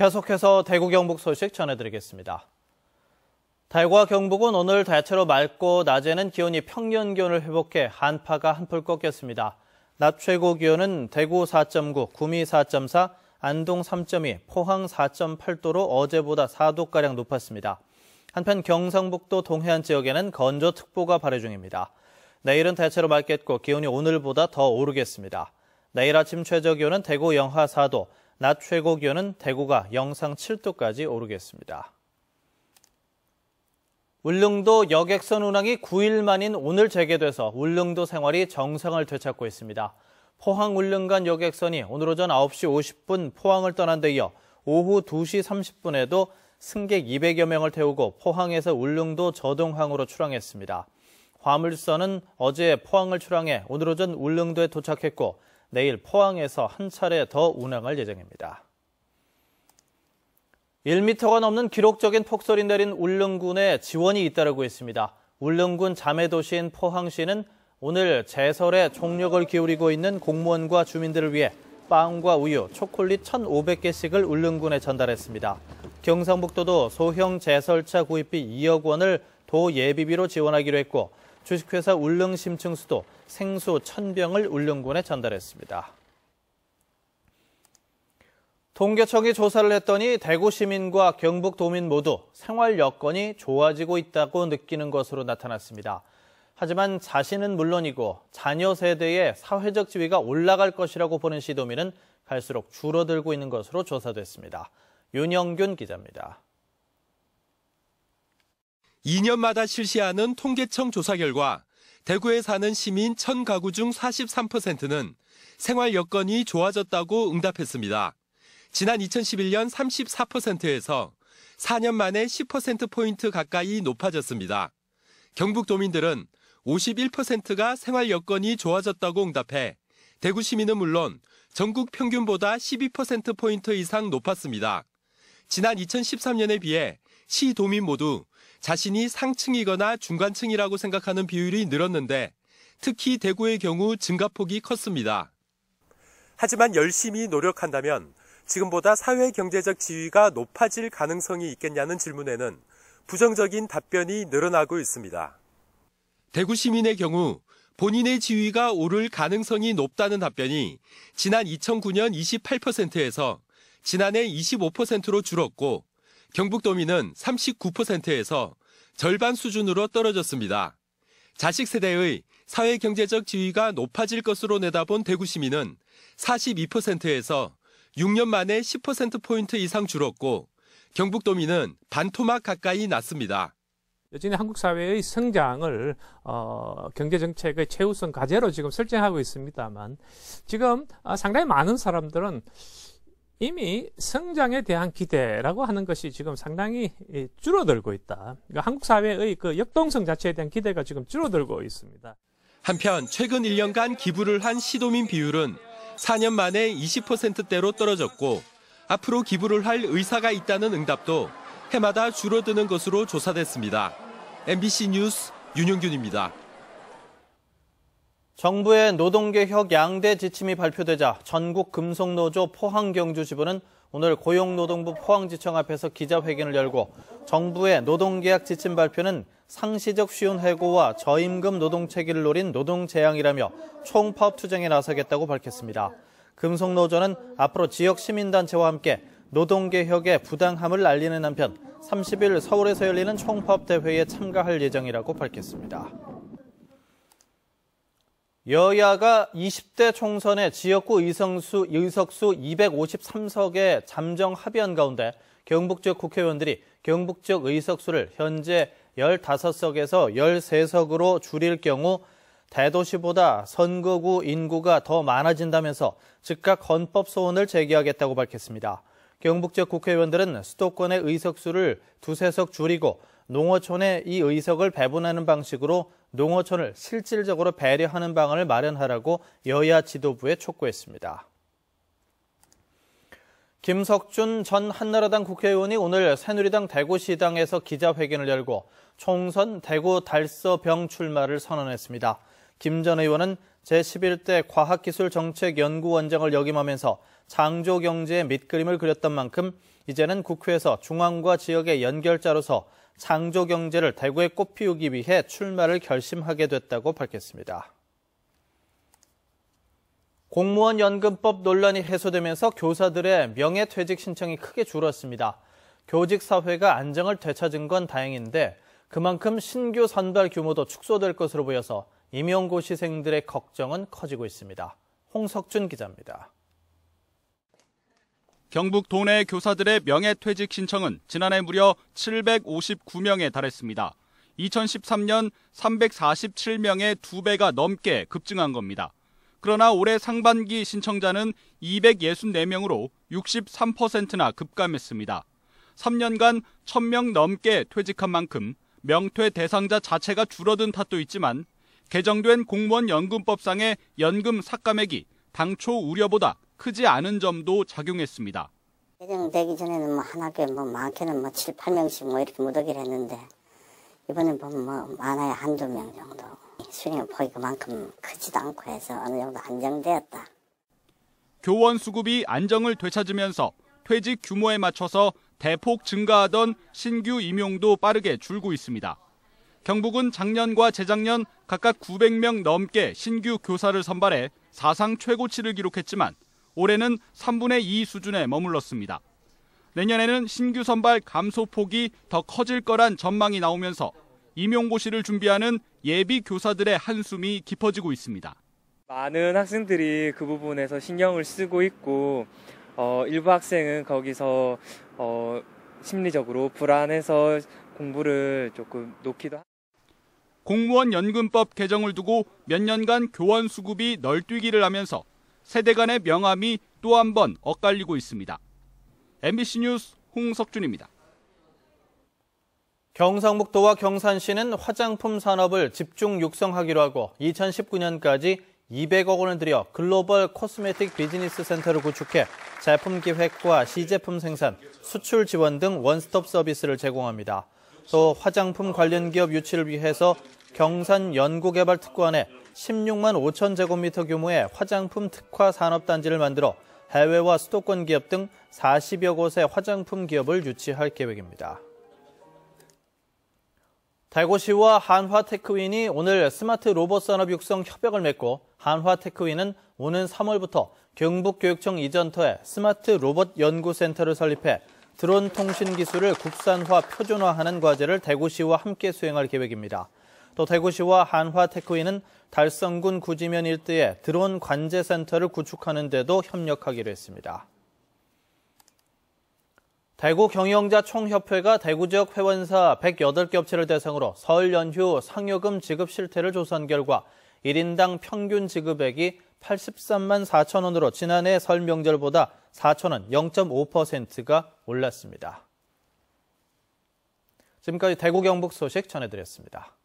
계속해서 대구 경북 소식 전해드리겠습니다. 달과 경북은 오늘 대체로 맑고 낮에는 기온이 평년 기온을 회복해 한파가 한풀 꺾였습니다. 낮 최고 기온은 대구 4.9, 구미 4.4, 안동 3.2, 포항 4.8도로 어제보다 4도가량 높았습니다. 한편 경상북도 동해안 지역에는 건조특보가 발효 중입니다. 내일은 대체로 맑겠고 기온이 오늘보다 더 오르겠습니다. 내일 아침 최저 기온은 대구 영하 4도, 낮 최고 기온은 대구가 영상 7도까지 오르겠습니다. 울릉도 여객선 운항이 9일 만인 오늘 재개돼서 울릉도 생활이 정상을 되찾고 있습니다. 포항 울릉 간 여객선이 오늘 오전 9시 50분 포항을 떠난 데 이어 오후 2시 30분에도 승객 200여 명을 태우고 포항에서 울릉도 저동항으로 출항했습니다. 화물선은 어제 포항을 출항해 오늘 오전 울릉도에 도착했고 내일 포항에서 한 차례 더 운항할 예정입니다. 1미터가 넘는 기록적인 폭설이 내린 울릉군에 지원이 잇따르고 있습니다. 울릉군 자매도시인 포항시는 오늘 제설에 총력을 기울이고 있는 공무원과 주민들을 위해 빵과 우유, 초콜릿 1,500개씩을 울릉군에 전달했습니다. 경상북도도 소형 제설차 구입비 2억 원을 도 예비비로 지원하기로 했고 주식회사 울릉심층수도 생수 1000병을 울릉군에 전달했습니다. 통계청이 조사를 했더니 대구 시민과 경북 도민 모두 생활 여건이 좋아지고 있다고 느끼는 것으로 나타났습니다. 하지만 자신은 물론이고 자녀 세대의 사회적 지위가 올라갈 것이라고 보는 시도민은 갈수록 줄어들고 있는 것으로 조사됐습니다. 윤영균 기자입니다. 2년마다 실시하는 통계청 조사 결과 대구에 사는 시민 1000가구 중 43%는 생활 여건이 좋아졌다고 응답했습니다. 지난 2011년 34%에서 4년 만에 10%포인트 가까이 높아졌습니다. 경북도민들은 51%가 생활 여건이 좋아졌다고 응답해 대구 시민은 물론 전국 평균보다 12%포인트 이상 높았습니다. 지난 2013년에 비해 시도민 모두 자신이 상층이거나 중간층이라고 생각하는 비율이 늘었는데 특히 대구의 경우 증가폭이 컸습니다. 하지만 열심히 노력한다면 지금보다 사회 경제적 지위가 높아질 가능성이 있겠냐는 질문에는 부정적인 답변이 늘어나고 있습니다. 대구 시민의 경우 본인의 지위가 오를 가능성이 높다는 답변이 지난 2009년 28%에서 지난해 25%로 줄었고 경북도민은 39%에서 절반 수준으로 떨어졌습니다. 자식 세대의 사회경제적 지위가 높아질 것으로 내다본 대구시민은 42%에서 6년 만에 10%포인트 이상 줄었고 경북도민은 반토막 가까이 났습니다. 여전히 한국 사회의 성장을 어, 경제 정책의 최우선 과제로 지금 설정하고 있습니다만 지금 아, 상당히 많은 사람들은 이미 성장에 대한 기대라고 하는 것이 지금 상당히 예, 줄어들고 있다. 그러니까 한국 사회의 그 역동성 자체에 대한 기대가 지금 줄어들고 있습니다. 한편 최근 1년간 기부를 한 시도민 비율은 4년 만에 20%대로 떨어졌고 앞으로 기부를 할 의사가 있다는 응답도 해마다 줄어드는 것으로 조사됐습니다. MBC 뉴스 윤영균입니다 정부의 노동개혁 양대 지침이 발표되자 전국 금속노조 포항경주 지부는 오늘 고용노동부 포항지청 앞에서 기자회견을 열고 정부의 노동계약 지침 발표는 상시적 쉬운 해고와 저임금 노동체계를 노린 노동재앙이라며 총파업 투쟁에 나서겠다고 밝혔습니다. 금속노조는 앞으로 지역 시민단체와 함께 노동개혁의 부당함을 알리는 한편 30일 서울에서 열리는 총파업 대회에 참가할 예정이라고 밝혔습니다. 여야가 20대 총선의 지역구 의성수, 의석수 253석의 잠정 합의안 가운데 경북 지역 국회의원들이 경북 지역 의석수를 현재 15석에서 13석으로 줄일 경우 대도시보다 선거구 인구가 더 많아진다면서 즉각 헌법 소원을 제기하겠다고 밝혔습니다. 경북 지역 국회의원들은 수도권의 의석수를 두세 석 줄이고 농어촌에 이 의석을 배분하는 방식으로 농어촌을 실질적으로 배려하는 방안을 마련하라고 여야 지도부에 촉구했습니다. 김석준 전 한나라당 국회의원이 오늘 새누리당 대구시당에서 기자회견을 열고 총선 대구 달서병 출마를 선언했습니다. 김 전 의원은 제11대 과학기술정책연구원장을 역임하면서 창조경제의 밑그림을 그렸던 만큼 이제는 국회에서 중앙과 지역의 연결자로서 상조 경제를 대구에 꽃피우기 위해 출마를 결심하게 됐다고 밝혔습니다. 공무원 연금법 논란이 해소되면서 교사들의 명예퇴직 신청이 크게 줄었습니다. 교직 사회가 안정을 되찾은 건 다행인데 그만큼 신규 선발 규모도 축소될 것으로 보여서 임용고시생들의 걱정은 커지고 있습니다. 홍석준 기자입니다. 경북 도내 교사들의 명예퇴직 신청은 지난해 무려 759명에 달했습니다. 2013년 347명의 2배가 넘게 급증한 겁니다. 그러나 올해 상반기 신청자는 264명으로 63%나 급감했습니다. 3년간 1000명 넘게 퇴직한 만큼 명퇴 대상자 자체가 줄어든 탓도 있지만 개정된 공무원 연금법상의 연금 삭감액이 당초 우려보다 크지 않은 점도 작용했습니다. 개정되기 전에는 뭐한 학교에 뭐 많게는 뭐 7, 8명씩 뭐 이렇게 무더기를 했는데 이번에 보면 뭐 많아야 한두 명 정도. 수능 폭이 그만큼 크지도 않고 해서 어느 정도 안정되었다. 교원 수급이 안정을 되찾으면서 퇴직 규모에 맞춰서 대폭 증가하던 신규 임용도 빠르게 줄고 있습니다. 경북은 작년과 재작년 각각 900명 넘게 신규 교사를 선발해 사상 최고치를 기록했지만 올해는 3분의 2 수준에 머물렀습니다. 내년에는 신규 선발 감소 폭이 더 커질 거란 전망이 나오면서 임용고시를 준비하는 예비 교사들의 한숨이 깊어지고 있습니다. 많은 학생들이 그 부분에서 신경을 쓰고 있고 어, 일부 학생은 거기서 어, 심리적으로 불안해서 공부를 조금 놓기도 합니다. 공무원 연금법 개정을 두고 몇 년간 교원 수급이 널뛰기를 하면서 세대 간의 명암이 또 한 번 엇갈리고 있습니다. MBC 뉴스 홍석준입니다. 경상북도와 경산시는 화장품 산업을 집중 육성하기로 하고 2019년까지 200억 원을 들여 글로벌 코스메틱 비즈니스 센터를 구축해 제품 기획과 시제품 생산, 수출 지원 등 원스톱 서비스를 제공합니다. 또 화장품 관련 기업 유치를 위해서 경산 연구개발특구안에 16만 5천 제곱미터 규모의 화장품 특화 산업단지를 만들어 해외와 수도권 기업 등 40여 곳의 화장품 기업을 유치할 계획입니다. 대구시와 한화테크윈이 오늘 스마트 로봇 산업 육성 협약을 맺고 한화테크윈은 오는 3월부터 경북교육청 이전터에 스마트 로봇 연구센터를 설립해 드론 통신 기술을 국산화 표준화하는 과제를 대구시와 함께 수행할 계획입니다. 또 대구시와 한화테크인은 달성군 구지면 일대에 드론 관제센터를 구축하는 데도 협력하기로 했습니다. 대구 경영자 총협회가 대구 지역 회원사 108개 업체를 대상으로 설 연휴 상여금 지급 실태를 조사한 결과 1인당 평균 지급액이 83만 4천 원으로 지난해 설 명절보다 4천 원 0.5%가 올랐습니다. 지금까지 대구 경북 소식 전해드렸습니다.